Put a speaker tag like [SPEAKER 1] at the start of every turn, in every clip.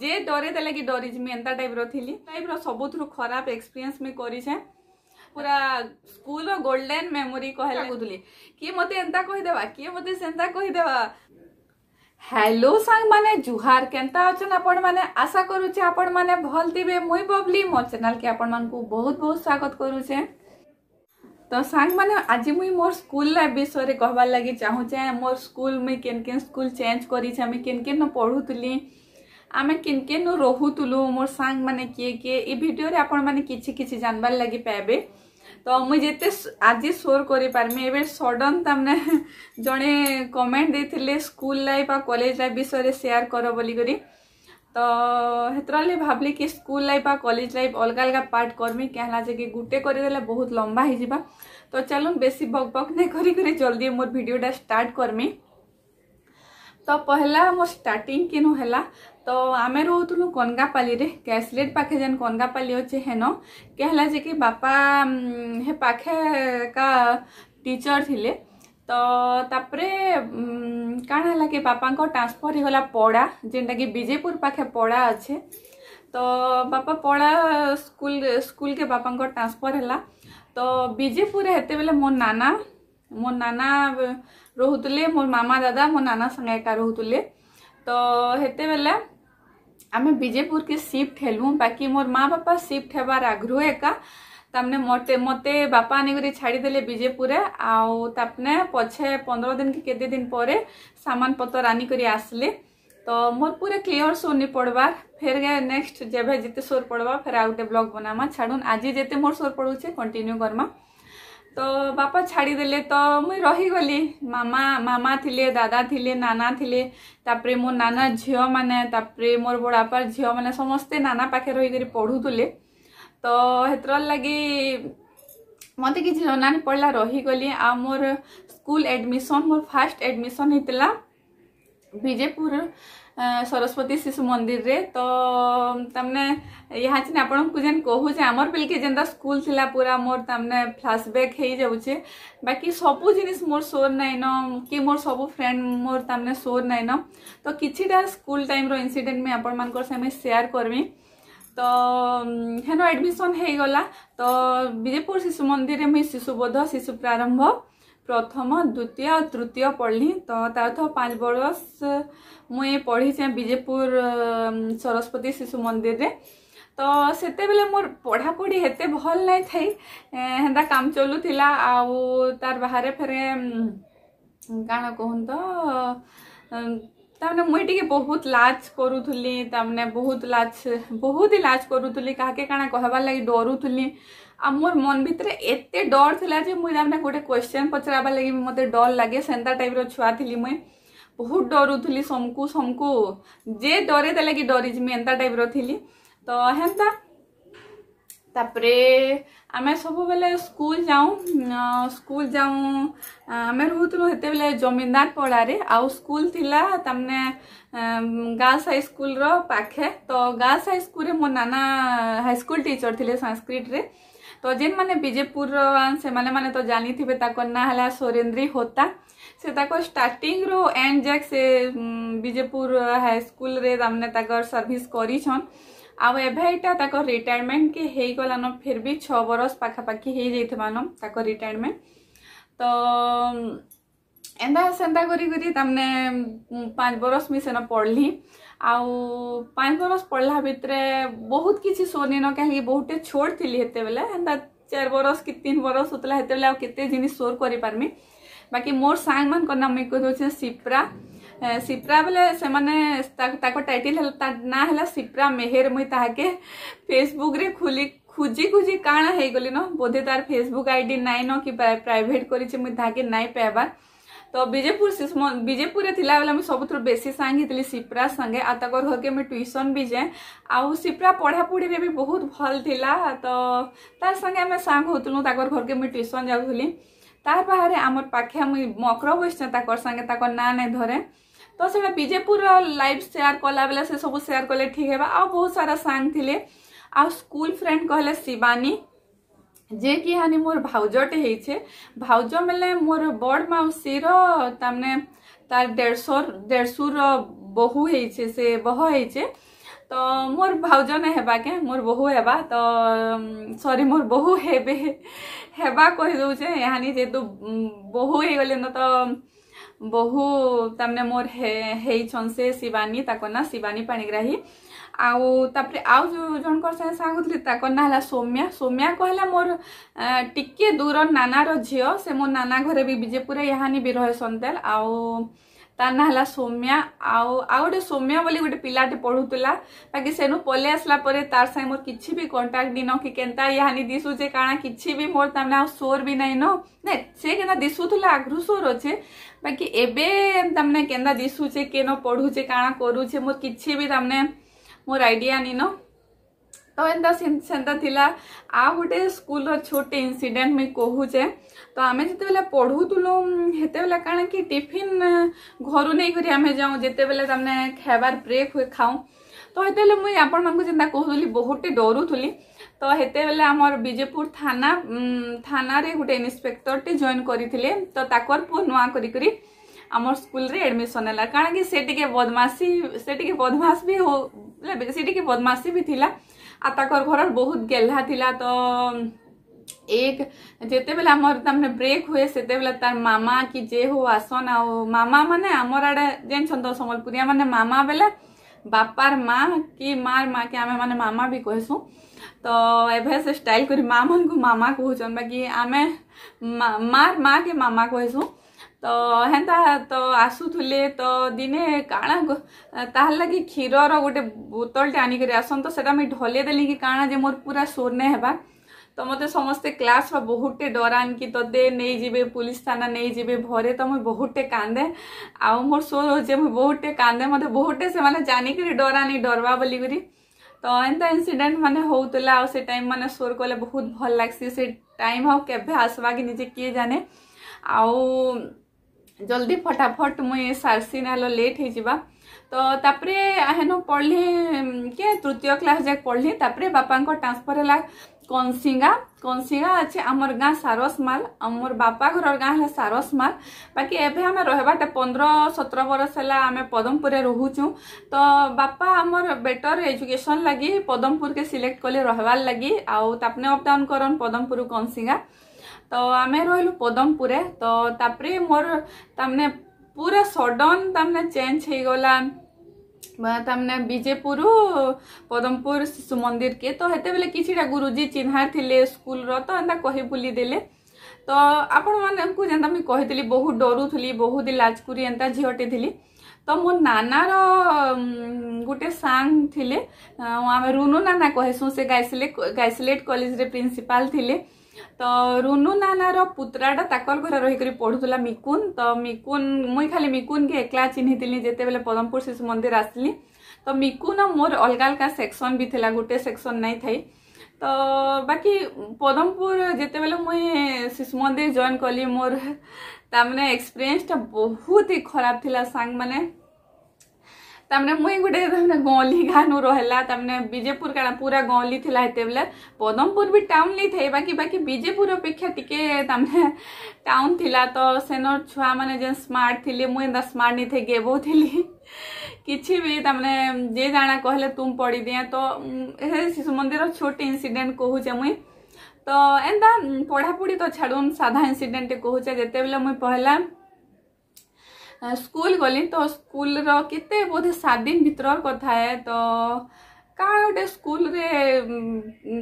[SPEAKER 1] ଯେ ଡରେଇ ଦେଲେ କି ଡରିଛି ମୁଇଁ ଏନ୍ତା ଟାଇପ୍ର ଥିଲି ଟାଇପ୍ର ସବୁଥିରୁ ଖରାପ ଏକ୍ସପିରିଏନ୍ସ ମୁଇଁ କରିଛେଁ ପୁରା ସ୍କୁଲର ଗୋଲ୍ଡେନ୍ ମେମୋରି କହିଲେ କହୁଥିଲି କିଏ ମୋତେ ଏନ୍ତା କହିଦେବା କିଏ ମୋତେ ସେନ୍ତା କହିଦେବା ହ୍ୟାଲୋ ସାଙ୍ଗମାନେ ଜୁହାର କେନ୍ତା ଅଛନ୍ ଆପଣମାନେ ଆଶା କରୁଛେ ଆପଣମାନେ ଭଲ ଥିବେ ମୁଇଁ ବବଲି ମୋ ଚ୍ୟାନେଲ୍କେ ଆପଣମାନଙ୍କୁ ବହୁତ ବହୁତ ସ୍ୱାଗତ କରୁଛେଁ ତ ସାଙ୍ଗମାନେ ଆଜି ମୁଇଁ ମୋର ସ୍କୁଲ୍ ଲାଇଫ୍ ବିଷୟରେ କହିବାର୍ ଲାଗି ଚାହୁଁଛେଁ ମୋର ସ୍କୁଲ୍ ମୁଇଁ କେନ୍ କେନ୍ ସ୍କୁଲ୍ ଚେଞ୍ଜ କରିଛେଁ ମୁଇଁ କେନ୍ କେନ୍ ପଢ଼ୁଥିଲି আমি কেন কেন রহুতুলু মোর সাং মানে কিয়ে কিয়ে এই ভিডিওরে আপন মানে কিছু কিছু জানবার লাগি পাইবে তো মুই যেতে আজি সোর করে পারমি এবে সডন তামনে জনে কমেন্ট দেইথিলে স্কুল লাইফ আর কলেজ লাইফ বিষয়ে শেয়ার কর বলি করি তো হেতরা লাগে ভাবলি কি স্কুল লাইফ আর কলেজ লাইফ অলগা অলগা পার্ট করমি কেহলা যে কি গুটে করে দেলে বহুত লম্বা হয়ে যা তো চলুন বেশি বক বক নে করি করে জলদি মোর ভিডিওটা স্টার্ট করমি তো পহলা মোর স্টার্টিং কিনু হেলা ତ ଆମେ ରହୁଥିଲୁ କନଗାପାଲିରେ କ୍ୟାସଲେଟ୍ ପାଖେ ଯେନ୍ କନଗାପାଲି ଅଛେ ହେନ କେ ହେଲା ଯେ କି ବାପା ହେ ପାଖେ ଏକା ଟିଚର୍ ଥିଲେ ତ ତାପରେ କାଣା ହେଲା କି ବାପାଙ୍କ ଟ୍ରାନ୍ସଫର୍ ହେଇଗଲା ପଡ଼ା ଯେନ୍ଟାକି ବିଜେପୁର ପାଖେ ପଡ଼ା ଅଛେ ତ ବାପା ପଡ଼ା ସ୍କୁଲ ସ୍କୁଲକେ ବାପାଙ୍କ ଟ୍ରାନ୍ସଫର୍ ହେଲା ତ ବିଜେପୁରରେ ହେତେବେଲେ ମୋ ନାନା ମୋ ନାନା ରହୁଥିଲେ ମୋ ମାମା ଦାଦା ମୋ ନାନା ସାଙ୍ଗେ ଏକା ରହୁଥିଲେ ତ ହେତେବେଲେ आम विजेपुर के सिफ्ट हेलु बाकी मोर माँ बापा सिफ्ट हबार आग्रह एका ତାମାନେ ମୋତେ ମୋତେ ବାପା ଆଣିକରି ଛାଡ଼ିଦେଲେ ବିଜେପୁରରେ ଆଉ ତାପରେ ପଛେ ପନ୍ଦର ଦିନ କି କେତେ ଦିନ ପରେ ସାମାନ ପତ୍ର ଆଣିକରି ଆସିଲେ ତ ମୋର ପୁରା କ୍ଲିଅର ସୋର୍ ନି ପଡ଼ବାର୍ ଫେର୍ ନେକ୍ସଟ ଯେବେ ଯେତେ ସୋର୍ ପଡ଼ବା ଫେର୍ ଆଉ ଗୋଟେ ବ୍ଲଗ୍ ବନାମା ଛାଡ଼ୁନ୍ ଆଜି ଯେତେ ମୋର ସୋର୍ ପଡ଼ୁଛେ କଣ୍ଟିନ୍ୟୁ କର୍ମା তো বাপা ছাড়িদেলে তো ମୁଇଁ ରହିଗଲି ମାମା ମାମା ଥିଲେ ଦାଦା ଥିଲେ ନାନା ଥିଲେ ତାପରେ ମୋ ନାନା ଝିଅମାନେ ତାପରେ ମୋର ବଡ଼ବାପାର ଝିଅମାନେ ସମସ୍ତେ ନାନା ପାଖେ ରହିକରି ପଢ଼ୁଥିଲେ ତ ହେଥିରର୍ ଲାଗି ମୋତେ କିଛି ଜଣା ନି ପଡ଼ିଲା ରହିଗଲି ଆଉ ମୋର ସ୍କୁଲ ଆଡ଼ମିସନ୍ ମୋର ଫାର୍ଷ୍ଟ ଆଡ଼ମିସନ୍ ହେଇଥିଲା ବିଜେପୁର सरस्वती शिशु मंदिर रे तो तमने यहाँ छे आपण को जेन कहूचे आमर बेल के जेनता स्कूल थिला पूरा मोर तमने फ्लाशबैक हो जाऊे बाकी सब जिन मोर सोर नाइन कि मोर सब फ्रेंड मोर तमने सोर नाइन तो किटा स्कूल टाइम रो मुझे आपण मान सेयार करमी तो हेन एडमिशन हो गला तो विजेपुर शिशु मंदिर मुई शिशुबोध शिशु प्रारंभ प्रथम द्वितीय और तृतीय पढ़ली तो तार पाँच बर्ष मुई पढ़ी से विजेपुर सरस्वती शिशु मंदिर रे ତ ସେତେବେଳେ ମୋର ପଢ଼ାପଢ଼ି ଏତେ ଭଲ ନାଇଁ ଥାଇ ହେନ୍ତା କାମ ଚଲୁଥିଲା ଆଉ ତାର ବାହାରେ ଫେରେ କାଣା କହୁନ୍ ତ ତାମାନେ ମୁଇଁ ଟିକେ ବହୁତ ଲାଜ କରୁଥିଲି ତାମାନେ ବହୁତ ଲାଜ ବହୁତ ହି ଲାଜ କରୁଥିଲି କାହାକେ କାଣା କହିବାର୍ ଲାଗି ଡରୁଥିଲି ଆଉ ମୋର ମନ ଭିତରେ ଏତେ ଡର ଥିଲା ଯେ ମୁଁ ଏଇଟା ଗୋଟେ କ୍ୱେଶ୍ଚନ୍ ପଚରାବା ଲାଗି ମୋତେ ଡର ଲାଗେ ସେନ୍ତା ଟାଇପ୍ର ଛୁଆ ଥିଲି ମୁଇଁ ବହୁତ ଡରୁଥିଲି ସମକୁ ସମକୁ ଯେ ଡରେ ଦେଲେ କି ଡରିଛି ମୁଁ ଏନ୍ତା ଟାଇପ୍ର ଥିଲି ତ ହେନ୍ତା ତାପରେ ଆମେ ସବୁବେଳେ ସ୍କୁଲ ଯାଉ ସ୍କୁଲ ଯାଉ ଆମେ ରହୁଥିଲୁ ସେତେବେଳେ ଜମିଦାର ପଡ଼ାରେ ଆଉ ସ୍କୁଲ ଥିଲା ତାମାନେ ଗାର୍ଲସ ହାଇସ୍କୁଲର ପାଖେ ତ ଗାର୍ଲସ ହାଇସ୍କୁଲରେ ମୋ ନାନା ହାଇସ୍କୁଲ ଟିଚର ଥିଲେ ସାଂସ୍କ୍ରିଟରେ तो जेन मैंने विजेपुर से मैंने मैंने तो जानी थे ना है सोरेन्द्री होता से ताको स्टार्टिंग रो एंड जैक से विजेपुर हाई सर्विस करी आउ एटा रिटायरमेंट के हो गलान फिर भी 6 बरस पाखापाखी हेई जैथिबानो ताको रिटायरमेंट तो एंदा से करी करी बरस मी सेनो पढ़ली आँच बरस पढ़ला भितर बहुत किसी सोनि न कहीं बहुत छोट थी बेले चार बरस कि तीन बरस होता है आते जिन सोर करपारमी बाकी मोर सांग मान नाम मुझे कहीदे सीप्रा सिप्रा बोले से टाइटिल ना है सीप्रा मेहर मुई मुझे फेसबुक रे खुली खुजी खुजी काण हो गली न बोधे तार फेसबुक आई डी नाई न कि प्राइट करके नाई पाइबार ତ ବିଜେପୁର ବିଜେପୁରରେ ଥିଲାବେଳେ ମୁଁ ସବୁଥିରୁ ବେଶୀ ସାଙ୍ଗ ହେଇଥିଲି ସିପ୍ରା ସାଙ୍ଗେ ଆଉ ତାଙ୍କର ଘରକେ ମୁଇଁ ଟ୍ୟୁସନ୍ ବି ଯାଏ ଆଉ ସିପ୍ରା ପଢ଼ାପଢ଼ିରେ ବି ବହୁତ ଭଲ ଥିଲା ତ ତାର ସାଙ୍ଗେ ଆମେ ସାଙ୍ଗ ହଉଥିଲୁ ତାଙ୍କର ଘରକେ ମୁଇଁ ଟ୍ୟୁସନ୍ ଯାଉଥିଲି ତାର ବାହାରେ ଆମର ପାଖେ ମୁଇଁ ମକର ବସିଛେ ତାଙ୍କର ସାଙ୍ଗେ ତାଙ୍କର ନାଁ ନାଇଁ ଧରେ ତ ସେଟା ବିଜେପୁରର ଲାଇଫ୍ ସେୟାର କଲାବେଳେ ସେ ସବୁ ସେୟାର କଲେ ଠିକ୍ ହେବା ଆଉ ବହୁତ ସାରା ସାଙ୍ଗ ଥିଲେ ଆଉ ସ୍କୁଲ ଫ୍ରେଣ୍ଡ କହିଲେ ଶିବାନୀ ଯେ କି ହାନି ମୋର ଭାଉଜଟେ ହେଇଛେ ଭାଉଜ ବେଲେ ମୋର ବଡ଼ ମାଉସୀର ତାମାନେ ତାର ଦେଢ଼ଶହ ଦେଢ଼ଶୁର ବୋହୂ ହେଇଛେ ସେ ବହ ହେଇଛେ ତ ମୋର ଭାଉଜ ନାଇଁ ହେବା କେଁ ମୋର ବୋହୂ ହେବା ତ ସରି ମୋର ବୋହୂ ହେବେ ହେବା କହିଦେଉଛେ ଏହାନି ଯେହେତୁ ବୋହୂ ହେଇଗଲେନ ତ ବୋହୂ ତାମାନେ ମୋର ହେଇଛନ୍ ସେ ଶିବାନୀ ତାଙ୍କ ନାଁ ଶିବାନୀ ପାଣିଗ୍ରାହୀ आपरे आउ जो जनकर साथ सांगुली ना है सौम्या सौम्या कहला मोर टिके दूर नानार झील से मो नाना घर भी विजेपुर याहानी भी रहे सन्देल आउ ତା ନାଁ ହେଲା ସୌମ୍ୟା ଆଉ ଆଉ ଗୋଟେ ସୌମ୍ୟା ବୋଲି ଗୋଟେ ପିଲାଟେ ପଢ଼ୁଥିଲା ବାକି ସେନୁ ପଲେଇ ଆସିଲା ପରେ ତାର ସାଙ୍ଗେ ମୋର କିଛି ବି କଣ୍ଟାକ୍ଟ ନିନ କି କେନ୍ତା ଇହାନି ଦିଶୁଛେ କାଣା କିଛି ବି ମୋର ତାମାନେ ଆଉ ସୋର ବି ନାଇଁନ ନାଇଁ ସେ କେନ୍ତା ଦିଶୁଥିଲା ଆଗରୁ ସୋର ଅଛେ ବାକି ଏବେ ତାମାନେ କେନ୍ତା ଦିଶୁଛେ କେନ ପଢ଼ୁଛେ କାଣା କରୁଛେ ମୋର କିଛି ବି ତାମାନେ ମୋର ଆଇଡ଼ିଆ ନିନ ତ ଏନ୍ତା ସେନ୍ତା ଥିଲା ଆଉ ଗୋଟେ ସ୍କୁଲର ଛୋଟ ଇନସିଡେଣ୍ଟ ମୁଇଁ କହୁଛେ ତ ଆମେ ଯେତେବେଳେ ପଢ଼ୁଥିଲୁ ସେତେବେଳେ କାଣା କି ଟିଫିନ୍ ଘରୁ ନେଇକରି ଆମେ ଯାଉ ଯେତେବେଳେ ତାମାନେ ଖାଇବାର ବ୍ରେକ୍ ହୁଏ ଖାଉ ତ ସେତେବେଳେ ମୁଇଁ ଆପଣମାନଙ୍କୁ ଯେନ୍ତା କହୁଥିଲି ବହୁତଟେ ଡରୁଥିଲି ତ ସେତେବେଳେ ଆମର ବିଜେପୁର ଥାନା ଥାନାରେ ଗୋଟେ ଇନ୍ସପେକ୍ଟରଟେ ଜଏନ୍ କରିଥିଲେ ତ ତାଙ୍କର ପୁଅ ନୂଆ କରିକରି କରି আমার স্কুলরে এডমিশন হল কারণ কি সে টিকে বদমাসি সে টিকে বদমাস বি হো সে টিকে বদমাসি বি লা আর তাকর ঘরর বহুত গেহ্লা লা তো এক যেতবেলে আমার তামনে ব্রেক হুয়ে সেতবেলে তার মামা কি যে হো আসন আও মামা মানে আমার আড়ে জানছেন তো সম্বলপুরিয়া মানে মামা বেলে বাপার মা কি মার মাকে আমি মানে মামা বি কহেসু তো এভে সে স্টাইল করি মা মানুষ মামা কহুছন বাকি আমি মার মাকে মামা কহেসু तो हेन्ता तो आसुले तो दिने काणा लगे क्षीर रोटे बोतल टे आनिक आसन तो सैटा मुझे ढले दे कि काण जो मोर पूरा सोने हेबा तो मत समस्ते क्लास बहुत डरान कि तदे तो नहीं जी पुलिस थाना नहीं जी भरे तो मुझे बहुत टे कदे आर सोर हो बहुत टे कदे मत बहुत टे जानिक डरानी डरवा बोलिकी तो एंता इनसीडेट मान होता आ टाइम मान सोर कले बहुत भल लगसी से टाइम आसवा कि निजे किए जाने आउ ଜଲ୍ଦି ଫଟାଫଟ ମୁଇଁ ସାରସି ନାଲ ଲେଟ୍ ହେଇଯିବା ତ ତାପରେ ହେନ ପଢ଼ଲି କେ ତୃତୀୟ କ୍ଲାସ୍ ଯାକ ପଢ଼ଲି ତାପରେ ବାପାଙ୍କ ଟ୍ରାନ୍ସଫର୍ ହେଲା କନସିଙ୍ଗା କନସିଙ୍ଗା ଅଛି ଆମର ଗାଁ ସାରସମାଲ ଆମର ବାପା ଘରର ଗାଁ ହେଲା ସାରସମାଲ ବାକି ଏବେ ଆମେ ରହିବାଟା ପନ୍ଦର ସତର ବରଷ ହେଲା ଆମେ ପଦମପୁରରେ ରହୁଛୁ ତ ବାପା ଆମର ବେଟର ଏଜୁକେସନ୍ ଲାଗି ପଦମପୁରକେ ସିଲେକ୍ଟ କଲେ ରହିବାର ଲାଗି ଆଉ ତାପରେ ଅପ୍ ଡାଉନ୍ କରନ୍ ପଦମପୁର କନସିଙ୍ଗା ତ ଆମେ ରହିଲୁ ପଦମପୁରରେ ତ ତାପରେ ମୋର ତାମାନେ ପୁରା ସଡନ୍ ତାମାନେ ଚେଞ୍ଜ ହେଇଗଲା ତାମାନେ ବିଜେପୁରରୁ ପଦମପୁର ଶିଶୁ ମନ୍ଦିରକେ ତ ସେତେବେଳେ କିଛିଟା ଗୁରୁଜୀ ଚିହ୍ନା ଥିଲେ ସ୍କୁଲର ତ ଏନ୍ତା କହି ବୁଲି ଦେଲେ ତ ଆପଣମାନଙ୍କୁ ଯେନ୍ତା ମୁଇଁ କହିଥିଲି ବହୁତ ଡରୁଥିଲି ବହୁତ ଲାଜକୁରି ଏନ୍ତା ଝିଅଟେ ଥିଲି ତ ମୋ ନାନାର ଗୋଟେ ସାଙ୍ଗ ଥିଲେ ଆମେ ରୁନୁ ନାନା କହେସୁଁ ସେ ଗାଇସିଲେଟ୍ ଗାଇସିଲେଟ୍ କଲେଜରେ ପ୍ରିନ୍ସିପାଲ୍ ଥିଲେ ତ ରୁନୁ ନାନାର ପୁତରାଟା ତାକର ଘରେ ରହିକରି ପଢ଼ୁଥିଲା ମିକୁନ ତ ମିକୁନ ମୁଇଁ ଖାଲି ମିକୁନକେ ଏକଲା ଚିହ୍ନିଥିଲି ଯେତେବେଳେ ପଦମପୁର ଶିଶୁ ମନ୍ଦିର ଆସିଲି ତ ମିକୁନ ମୋର ଅଲଗା ଅଲଗା ସେକ୍ସନ ବି ଥିଲା ଗୋଟେ ସେକ୍ସନ ନାଇଁ ଥାଇ ତ ବାକି ପଦମପୁର ଯେତେବେଳେ ମୁଇଁ ଶିଶୁ ମନ୍ଦିର ଜଏନ୍ କଲି ମୋର ତାମାନେ ଏକ୍ସପିରିଏନ୍ସଟା ବହୁତ ହି ଖରାପ ଥିଲା ସାଙ୍ଗମାନେ ତାମାନେ ମୁଇଁ ଗୋଟେ ତାମାନେ ଗଁଲି ଗାଁନୁ ରହଲା ତାମାନେ ବିଜେପୁର କାଣା ପୁରା ଗଁଲି ଥିଲା ହେତେବେଲେ ପଦମପୁର ବି ଟାଉନ୍ ନେଇ ଥାଏ ବାକି ବାକି ବିଜେପୁର ଅପେକ୍ଷା ଟିକେ ତାମାନେ ଟାଉନ୍ ଥିଲା ତ ସେନର ଛୁଆମାନେ ଯେନ୍ ସ୍ମାର୍ଟ ଥିଲେ ମୁଇଁ ଏନ୍ତା ସ୍ମାର୍ଟ ନେଇ ଥାଇ ଗେବଉ ଥିଲି କିଛି ବି ତାମାନେ ଯେ ଜାଣା କହିଲେ ତୁମ ପଡ଼ିଦିଏ ତ ହେ ଶିଶୁ ମନ୍ଦିର ଛୋଟ ଇନସିଡେଣ୍ଟ କହୁଛେ ମୁଇଁ ତ ଏନ୍ତା ପଢ଼ାପଢ଼ି ତ ଛାଡ଼ୁନ୍ ସାଧା ଇନସିଡେଣ୍ଟ କହୁଛେ ଯେତେବେଲେ ମୁଇଁ ପହଲା ସ୍କୁଲ ଗଲି ତ ସ୍କୁଲର କେତେ ବୋଧେ ସାତ ଦିନ ଭିତରର କଥା ହେ ତ କାଣା ଗୋଟେ ସ୍କୁଲରେ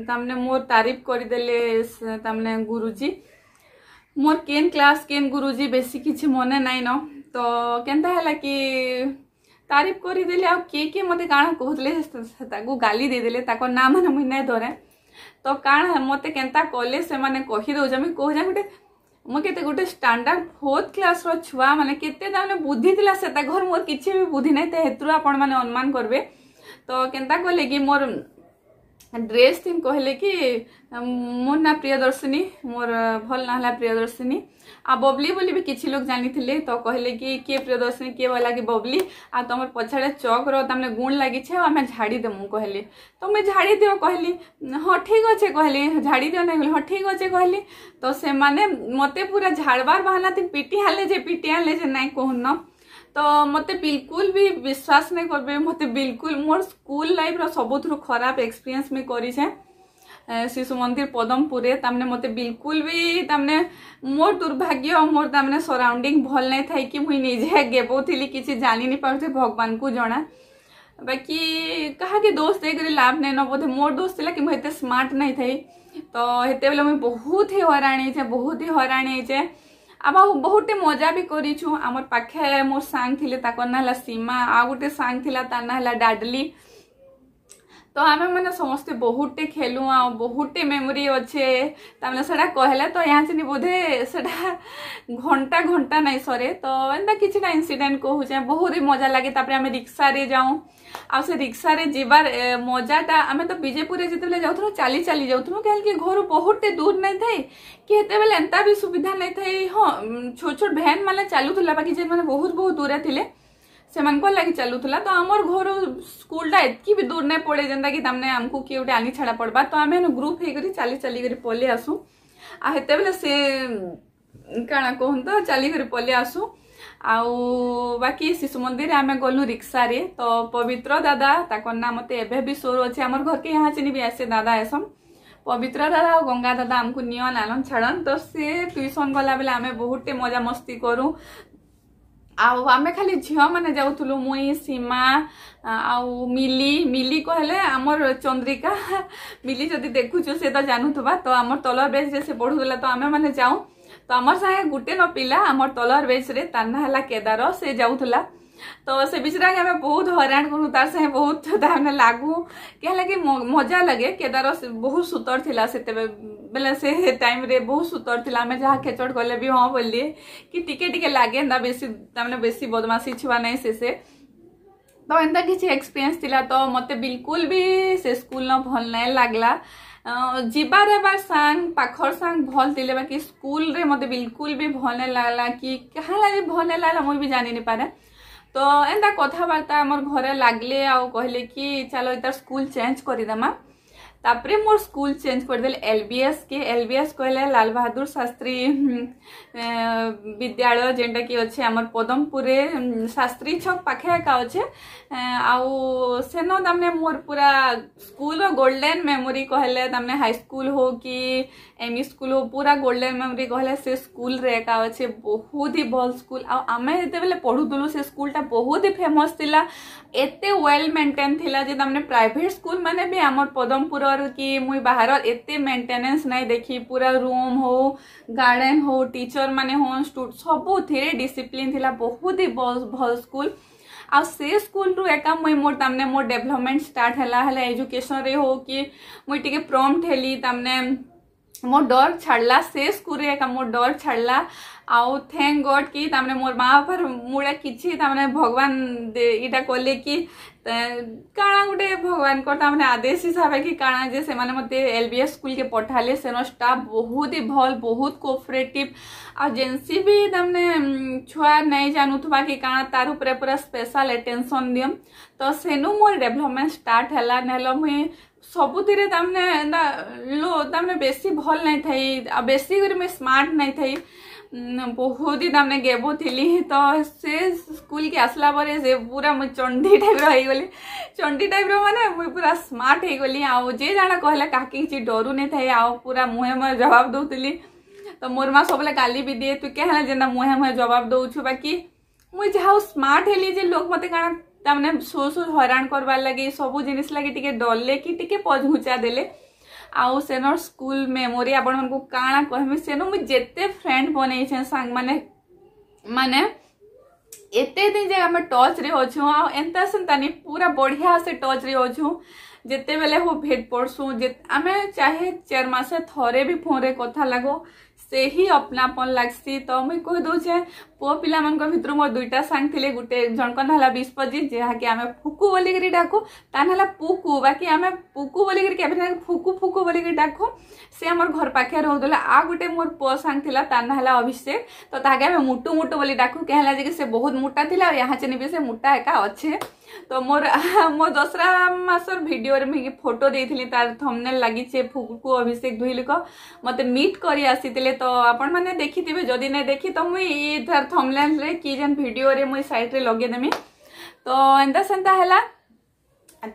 [SPEAKER 1] ତାମାନେ ମୋର ତାରିଫ କରିଦେଲେ ତାମାନେ ଗୁରୁଜୀ ମୋର କେନ୍ କ୍ଲାସ୍ କେନ୍ ଗୁରୁଜୀ ବେଶୀ କିଛି ମନେ ନାଇଁନ ତ କେନ୍ତା ହେଲା କି ତାରିଫ କରିଦେଲେ ଆଉ କିଏ କିଏ ମୋତେ କାଣା କହୁଥିଲେ ତାକୁ ଗାଲି ଦେଇଦେଲେ ତାଙ୍କ ନାଁ ମାନେ ମୁଇଁ ନାଇଁ ଧରେ ତ କାଣା ମୋତେ କେନ୍ତା କଲେ ସେମାନେ କହିଦେଉଛେ ମୁଇଁ କହୁଛେ ଗୋଟେ ମୁଁ କେତେ ଗୋଟେ ଷ୍ଟାଣ୍ଡାର୍ଡ଼ ଫୋର୍ଥ କ୍ଲାସ୍ର ଛୁଆମାନେ କେତେ ତାମାନେ ବୁଦ୍ଧି ଥିଲା ସେଟା ଘର ମୋର କିଛି ବି ବୁଦ୍ଧି ନାହିଁ ତେ ହେତୁରୁ ଆପଣମାନେ ଅନୁମାନ କରିବେ ତ କେନ୍ତା କହିଲେ କି ମୋର ଡ୍ରେସ୍ ଥିନ୍ କହିଲେ କି ମୋର ନା ପ୍ରିୟଦର୍ଶିନୀ ମୋର ଭଲ ନା ହେଲା ପ୍ରିୟଦର୍ଶିନୀ आ बबली बोली भी किसी लोग जानी तो कहले कि किए प्रियदर्शनी किए बोला कि बबली आ तुम पछाड़े चक रे गुण लगी आम झाड़ी देमु कहली तो मुझे झाड़ी दियो कहली हाँ ठीक अच्छे कहली झाड़ी दियो नहीं हाँ ठीक अच्छे कहली तो से मैंने मत पूरा झाड़बार बाहर थी पिटी हाले जे पिटी हाले जे ना कहून तो मत बिल्कुल भी विश्वास नहीं करबे मत बिल्कुल मोर स्कूल लाइफ रो सबुथु खराब एक्सपीरियंस में करीछे शिशु मंदिर पदमपुर तमने मत बिल्कुल भी तमने मोर दुर्भाग्य मोर तमने सराउंडिंग भल नहीं थी कि मुई निजे गेबोली किसी जानी नहीं पारे भगवान को जना बाकी कि दोस्त देकर लाभ नहीं न बोधे मोर दोस्त था कि मुझे स्मार्ट नहीं थी तो ये बेले मुझे बहुत ही हराणी है बहुत ही हराणी है आम बहुत मजा भी करूँ आमर पाखे मोर सांग थी ना सीमा आ गोटे सांग थी ना डाडली ତ ଆମେମାନେ ସମସ୍ତେ ବହୁତଟେ ଖେଲୁ ଆଉ ବହୁତଟେ ମେମୋରି ଅଛେ ତାମାନେ ସେଟା କହିଲେ ତ ଏହାଚିନି ବୋଧେ ସେଟା ଘଣ୍ଟା ଘଣ୍ଟା ନାଇଁ ସରେ ତ ଏନ୍ତା କିଛିଟା ଇନସିଡେଣ୍ଟ କହୁଛେ ବହୁତ ହି ମଜା ଲାଗେ ତାପରେ ଆମେ ରିକ୍ସାରେ ଯାଉ ଆଉ ସେ ରିକ୍ସାରେ ଯିବାର ମଜାଟା ଆମେ ତ ବିଜେପୁରରେ ଯେତେବେଳେ ଯାଉଥିଲୁ ଚାଲି ଚାଲି ଯାଉଥିଲୁ କାହିଁକି ଘରୁ ବହୁତଟେ ଦୂର ନାଇଁ ଥାଏ କି ସେତେବେଳେ ଏନ୍ତା ବି ସୁବିଧା ନାଇଁ ଥାଏ ହଁ ଛୋଟ ଛୋଟ ଭ୍ୟାନ୍ ମାନେ ଚାଲୁଥିଲା ବାକି ଯେମାନେ ବହୁତ ବହୁତ ଦୂରେ ଥିଲେ ସେମାନଙ୍କର ଲାଗି ଚାଲୁଥିଲା ତ ଆମର ଘର ସ୍କୁଲଟା ଏତିକି ବି ଦୂର ନାଇଁ ପଡ଼େ ଯେନ୍ତାକି ତାମାନେ ଆମକୁ କିଏ ଗୋଟେ ଆଣି ଛଡ଼ା ପଡ଼ବା ତ ଆମେ ହେନ ଗ୍ରୁପ୍ ହେଇକରି ଚାଲି ଚାଲିକରି ପଲେଇ ଆସୁ ଆଉ ସେତେବେଳେ ସେ କାଣା କୁହନ୍ତୁ ଚାଲିକରି ପଲେଇ ଆସୁ ଆଉ ବାକି ଶିଶୁ ମନ୍ଦିରରେ ଆମେ ଗଲୁ ରିକ୍ସାରେ ତ ପବିତ୍ର ଦାଦା ତାଙ୍କର ନାଁ ମୋତେ ଏବେ ବି ସୋର ଅଛି ଆମର ଘରକେ ଏହା ଚିନି ବି ଆସେ ଦାଦା ଏସମ୍ ପବିତ୍ର ଦାଦା ଆଉ ଗଙ୍ଗା ଦାଦା ଆମକୁ ନିଅନ୍ ଆନନ୍ ଛାଡ଼ନ୍ ତ ସେ ଟ୍ୟୁସନ୍ ଗଲାବେଲେ ଆମେ ବହୁତଟେ ମଜାମସ୍ତି କରୁ ଆଉ ଆମେ ଖାଲି ଝିଅମାନେ ଯାଉଥିଲୁ ମୁଇଁ ସୀମା ଆଉ ମିଲି ମିଲି କହିଲେ ଆମର ଚନ୍ଦ୍ରିକା ମିଲି ଯଦି ଦେଖୁଛୁ ସେ ତ ଜାଣୁଥିବା ତ ଆମର ତଲର ବେଞ୍ଚରେ ସେ ପଢ଼ୁଥିଲା ତ ଆମେମାନେ ଯାଉ ତ ଆମର ସାଙ୍ଗେ ଗୋଟେ ନ ପିଲା ଆମର ତଲର ବେଞ୍ଚରେ ତା ନାଁ ହେଲା କେଦାର ସେ ଯାଉଥିଲା तो से विचरा के बहुत हरण करूँ बहुत तारे लगू क्या कि मजा लगे केदार बहुत सुतर थी से बोले मतलब से टाइम रे बहुत सुतर थी आम जहाँ खेचड़ गले भी हाँ बोलिए कि टिके टिके लगे बेस तमाम बेस बदमाशी छुआ ना से, से। तो एंता किसी एक्सपीरियंस थिला तो मत बिल्कुल भी से स्कूल न भल ना लग्ला जीवार एबार सांग पाखर सांग भल थी बाकी स्कूल रे मत बिल्कुल भी भल ना लग्ला कि कहला लगे भल ना लग्ला मुझे भी जानी नहीं पारे তো ଏନ୍ତା କଥାବାର୍ତ୍ତା ଆମର ଘରେ ଲାଗିଲେ ଆଉ କହିଲେ କି ଚାଲ ଏଇଟା ସ୍କୁଲ ଚେଞ୍ଜ କରିଦେମା ତାପରେ ମୋର ସ୍କୁଲ ଚେଞ୍ଜ କରିଦେଲେ ଏଲ୍ ବି ଏସ୍ କେ ଏଲ୍ ବି ଏସ୍ କହିଲେ ଲାଲ ବାହାଦୁର ଶାସ୍ତ୍ରୀ ବିଦ୍ୟାଳୟ ଯେନ୍ଟାକି ଅଛେ ଆମର ପଦମପୁରରେ ଶାସ୍ତ୍ରୀ ଛକ ପାଖେ ଏକା ଅଛେ ଆଉ ସେନ ତାମାନେ ମୋର ପୁରା ସ୍କୁଲର ଗୋଲ୍ଡେନ୍ ମେମୋରି କହିଲେ ତାମାନେ ହାଇସ୍କୁଲ ହଉ କି ଏମ୍ ଇ ସ୍କୁଲ ହଉ ପୁରା ଗୋଲ୍ଡେନ୍ ମେମୋରି କହିଲେ ସେ ସ୍କୁଲରେ ଏକା ଅଛେ ବହୁତ ହି ଭଲ ସ୍କୁଲ ଆଉ ଆମେ ଯେତେବେଳେ ପଢ଼ୁଥିଲୁ ସେ ସ୍କୁଲଟା ବହୁତ ହି ଫେମସ୍ ଥିଲା ଏତେ ୱେଲ୍ ମେଣ୍ଟେନ୍ ଥିଲା ଯେ ତାମାନେ ପ୍ରାଇଭେଟ୍ ସ୍କୁଲ ମାନେ ବି ଆମର ପଦମପୁର डर कि मुई बाहर एत मेन्टेनेंस ना देखी पूरा रूम हो गार्डन हो टीचर मैंने हों सबु थे डिसिप्लीन थी बहुत ही भल स्कूल आ स्कूल रू एका मुई मोर तमने मोर डेभलपमेंट स्टार्ट है एजुकेशन रे हो कि मुई टे प्रम्प्ट हेली तमने मो डर छाड़ला से स्कूल एका मो डर छाड़ला आउ थैंक गड कि मोर माँ बापर मुड़े किसी ताने भगवान इटा कले कि काणा गोटे भगवान ताने आदेश हिसाब कि काणा जे से मत एल बी एस स्कूल के पठाले से स्टाफ बहुत ही भल बहुत कोअपरेटिव आ जेन्सी भी तमें छुआ नहीं जानूवा कि काण तार पूरा स्पेशल एटेनसन दिम तो सेनु मोर डेभलपमेंट स्टार्ट है ना मुई ସବୁଥିରେ ତାମାନେ ଏନ୍ତା ଲୋ ତାମାନେ ବେଶୀ ଭଲ୍ ନାଇଁ ଥାଇ ଆଉ ବେଶୀ କରି ମୁଇଁ ସ୍ମାର୍ଟ ନାଇଁ ଥାଇ ବହୁତ ହି ତାମାନେ ଗେବୁ ଥିଲି ତ ସେ ସ୍କୁଲକେ ଆସିଲା ପରେ ସେ ପୁରା ମୁଁ ଚଣ୍ଡି ଟାଇପ୍ର ହେଇଗଲି ଚଣ୍ଡି ଟାଇପ୍ର ମାନେ ମୁଇଁ ପୁରା ସ୍ମାର୍ଟ ହେଇଗଲି ଆଉ ଯେ ଜାଣା କହିଲେ କାହାକି କିଛି ଡରୁ ନାଇଁ ଥାଏ ଆଉ ପୁରା ମୁହେଁ ମୁହେଁ ଜବାବ ଦେଉଥିଲି ତ ମୋର ମା ସବୁବେଳେ ଗାଲି ବି ଦିଏ ତୁ କାଁ ହେଲା ଯେନ୍ତା ମୁହେଁ ମୁହେଁ ଜବାବ ଦେଉଛୁ ବାକି ମୁଇଁ ଯାହା ସ୍ମାର୍ଟ ହେଲି ଯେ ଲୋକ ମୋତେ କାଣା ताने सो सो हरा कर लगे सब जिन लगे टी डे कि पहुँचा दे आउ से स्कूल मेमोरी आप काणा कहमी सेनु मुझ जिते फ्रेंड बन सांग मैंने मैंने एत दिन जे आम टच रे अच्छा सेन्ता नहीं पूरा बढ़िया से टच रे अच्छे जिते बेले हो भेट पड़सु आम चाहे चार मसे थोन कथा लगो से ही अपनापन लगसी तो मुझे कही दौचे पुओ पिला भितर मोर दुईटा सांग थे गोटे जनक ना विश्वजीत जहाँकि आम फुकु बोलिकी डाकू ताना पुकु बाकी आम पुकु बोल फुकु फुकु बोलिकी डाकू से आम घर पाखे रोला आ गोटे मोर पुओ सांग थी ताना अभिषेक तो ताके आम मुटु मुटु बोली डाकू क्या है से बहुत मोटा था यहाँ चेन भी से मोटा एका अच्छे तो मोर मो दसरा मसर भिड में फोटो दे तार थमने लगी फुकु अभिषेक धुईलिक मत मीट कर तो आपण मैंने देखी थे जदि ना देखी तो मुई तार थमलैन कि जेन भिड मुई सैड्रे लगेदेमी तो एंता सेन्ता है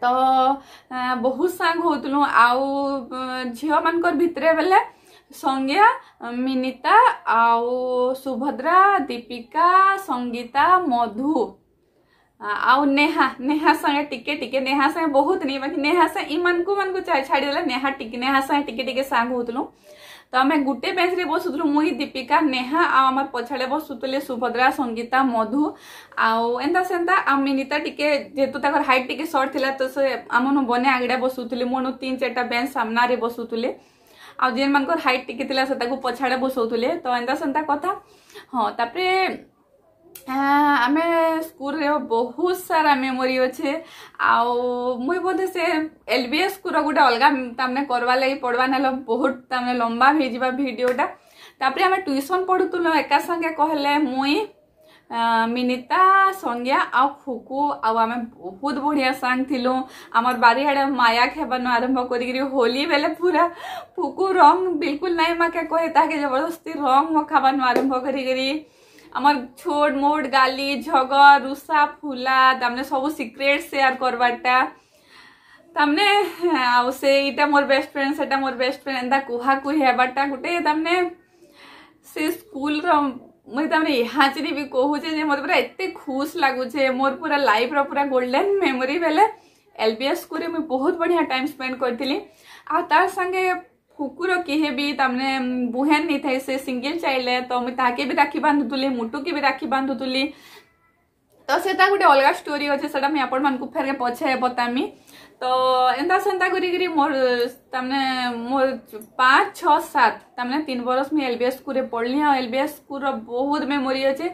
[SPEAKER 1] तो बहुत सांग होलु आउ झी मान भितर बोले संज्ञा मिनिता आउ सुभद्रा दीपिका संगीता मधु ଆଉ ନେହା ନେହା ସାଙ୍ଗେ ଟିକେ ଟିକେ ନେହା ସାଙ୍ଗେ ବହୁତ ନେଇ ବାକି ନେହା ସାଙ୍ଗେ ଇମାନଙ୍କୁ ମାନଙ୍କୁ ଛାଡ଼ିଦେଲେ ନେହା ଟିକେ ନେହା ସାଙ୍ଗେ ଟିକେ ଟିକେ ସାଙ୍ଗ ହଉଥିଲୁ ତ ଆମେ ଗୋଟେ ବେଞ୍ଚରେ ବସୁଥିଲୁ ମୁଇଁ ଦୀପିକା ନେହା ଆଉ ଆମର ପଛାଡ଼େ ବସୁଥିଲେ ସୁଭଦ୍ରା ସଙ୍ଗୀତା ମଧୁ ଆଉ ଏନ୍ତା ସେନ୍ତା ମିନିତା ଟିକେ ଯେହେତୁ ତାଙ୍କର ହାଇଟ୍ ଟିକେ ସର୍ଟ ଥିଲା ତ ସେ ଆମନୁ ବନେ ଆଗଡ଼େ ବସୁଥିଲେ ମୋନୁ ତିନି ଚାରିଟା ବେଞ୍ଚ ସାମ୍ନାରେ ବସୁଥିଲେ ଆଉ ଯେନ୍ମାନଙ୍କର ହାଇଟ୍ ଟିକେ ଥିଲା ସେ ତାକୁ ପଛାଡ଼େ ବସଉଥିଲେ ତ ଏନ୍ତା ସେନ୍ତା କଥା ହଁ ତାପରେ ଆମେ ସ୍କୁଲରେ ବହୁତ ସାରା ମେମୋରି ଅଛେ ଆଉ ମୁଇଁ ବୋଧେ ସେ ଏଲ୍ ବି ଏସ୍ ସ୍କୁଲର ଗୋଟେ ଅଲଗା ତାମାନେ କର୍ବାର୍ ଲାଗି ପଡ଼୍ବା ନେଲେ ବହୁତ ତାମାନେ ଲମ୍ବା ହେଇଯିବା ଭିଡ଼ିଓଟା ତାପରେ ଆମେ ଟ୍ୟୁସନ୍ ପଢ଼ୁଥିଲୁ ଏକା ସାଙ୍ଗେ କହିଲେ ମୁଇଁ ମିନିତା ସଂଜ୍ଞା ଆଉ ଖୁକୁ ଆଉ ଆମେ ବହୁତ ବଢ଼ିଆ ସାଙ୍ଗ ଥିଲୁ ଆମର ବାରିଆଡ଼େ ମାୟା ଖେବାନୁ ଆରମ୍ଭ କରିକିରି ହୋଲି ବେଲେ ପୁରା ଫୁକୁ ରଙ୍ଗ ବିଲକୁଲ ନାଇଁ ମାକେ କହେ ତାହାକେ ଜବରଦସ୍ତି ରଙ୍ଗ ମଖାବାନୁ ଆରମ୍ଭ କରିକିରି আমার ছোট মোট গালি ঝগড় রুসা ফুলা তামনে সব সিক্রেট সেয়ার করবারটা তামনে আউ সেইটা মোর বেস্ট ফ্রেন্ড সেটা মোর বেস্ট ফ্রেন্ড এন্তা কুহাকুহি হেবারটা গোটে তামনে ସେ ସ୍କୁଲର ମୁଇଁ ତାମାନେ ଇହାଚିରେ ବି କହୁଛେ ଯେ ମୋତେ ପୁରା ଏତେ ଖୁସ ଲାଗୁଛେ ମୋର ପୁରା ଲାଇଫ୍ର ପୁରା ଗୋଲ୍ଡେନ୍ ମେମୋରି ବେଲେ ଏଲ୍ ବି ଏସ୍ ସ୍କୁଲରେ ମୁଇଁ ବହୁତ ବଢ଼ିଆ ଟାଇମ୍ ସ୍ପେଣ୍ଡ କରିଥିଲି ଆଉ ତାର୍ ସାଙ୍ଗେ କୁକୁର କେହି ବି ତାମାନେ ବୁହେନ୍ ନେଇଥାଏ ସେ ସିଙ୍ଗିଲ୍ ଚାଇଲ୍ଡ ତ ମୁଇଁ ତାହାକେ ବି ରାକ୍ଷୀ ବାନ୍ଧୁଥିଲି ମୁଟୁକେ ବି ରାକ୍ଷୀ ବାନ୍ଧୁଥିଲି ତ ସେଟା ଗୋଟେ ଅଲଗା ଷ୍ଟୋରି ଅଛେ ସେଟା ମୁଇଁ ଆପଣମାନଙ୍କୁ ଫେର୍ ପଛେ ବତାମି ତ ଏନ୍ତା ସେନ୍ତା କରିକିରି ମୋର୍ ତାମାନେ ମୋର୍ ପାଞ୍ଚ ଛଅ ସାତ ତାମାନେ ତିନି ବର୍ଷ ମୁଇଁ ଏଲ୍ ବି ଏସ୍ ସ୍କୁଲ୍ରେ ପଢ଼୍ଲି ଆଉ ଏଲ୍ ବି ଏସ୍ ସ୍କୁଲ୍ର ବହୁତ ମେମୋରି ଅଛେ